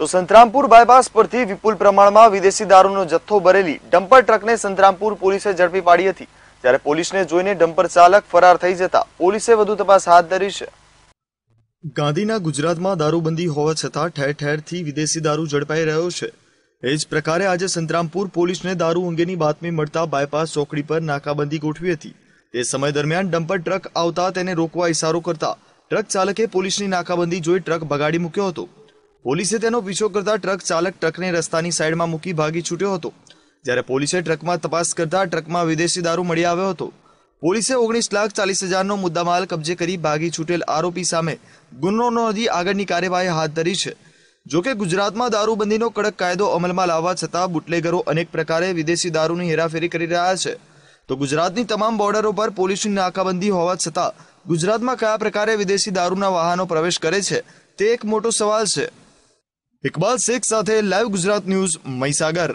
તો સંતરામપુર બાયપાસ પરથી વિપુલ પ્રમાણમાં વિદેશી દારૂનો જથ્થો ભરેલી ડમ્પર ટ્રકને સંતરામપુર પોલીસે ઝડપી પાડી હતી ત્યારે પોલીસને જોઈને ડમ્પર ચાલક ફરાર થઈ જતા પોલીસે વધુ તપાસ હાથ ધરી છે ગાંધીના ગુજરાતમાં દારૂબંધી હોવા છતાં ઠેર ઠેરથી વિદેશી દારૂ ઝડપાઈ રહ્યો છે એ જ પ્રકારે આજે સંતરામપુર પોલીસને દારૂ અંગેની બાતમી મળતા બાયપાસ ચોકડી પર નાકાબંધી ગોઠવી હતી તે સમય દરમિયાન ડમ્પર ટ્રક આવતા તેને રોકવા ઇશારો કરતા ટ્રક ચાલકે પોલીસની નાકાબંધી જોઈ ટ્રક બગાડી મૂક્યો હતો પોલીસે તેનો પીછો કરતા ટ્રક ચાલક ટ્રકને રસ્તાની સાઈડમાં મૂકી ભાગી છૂટ્યો હતો જ્યારે પોલીસે ટ્રકમાં તપાસ કરતા ટ્રકમાં વિદેશી દારૂ મળી આવ્યો હતો પોલીસે ઓગણીસ લાખ ચાલીસ હજારનો મુદ્દામાલ કબજે કરી ભાગી છૂટેલ આરોપી સામે ગુનો નોંધી આગળની કાર્યવાહી હાથ ધરી છે જોકે ગુજરાતમાં દારૂબંધીનો કડક કાયદો અમલમાં લાવવા છતાં બુટલેગરો અનેક પ્રકારે વિદેશી દારૂની હેરાફેરી કરી રહ્યા છે તો ગુજરાતની તમામ બોર્ડરો પર પોલીસની નાકાબંધી હોવા છતાં ગુજરાતમાં કયા પ્રકારે વિદેશી દારૂના વાહનો પ્રવેશ કરે છે તે એક મોટો સવાલ છે ઇકબાલ શેખ સાથે લાઈવ ગુજરાત ન્યૂઝ મહીસાગર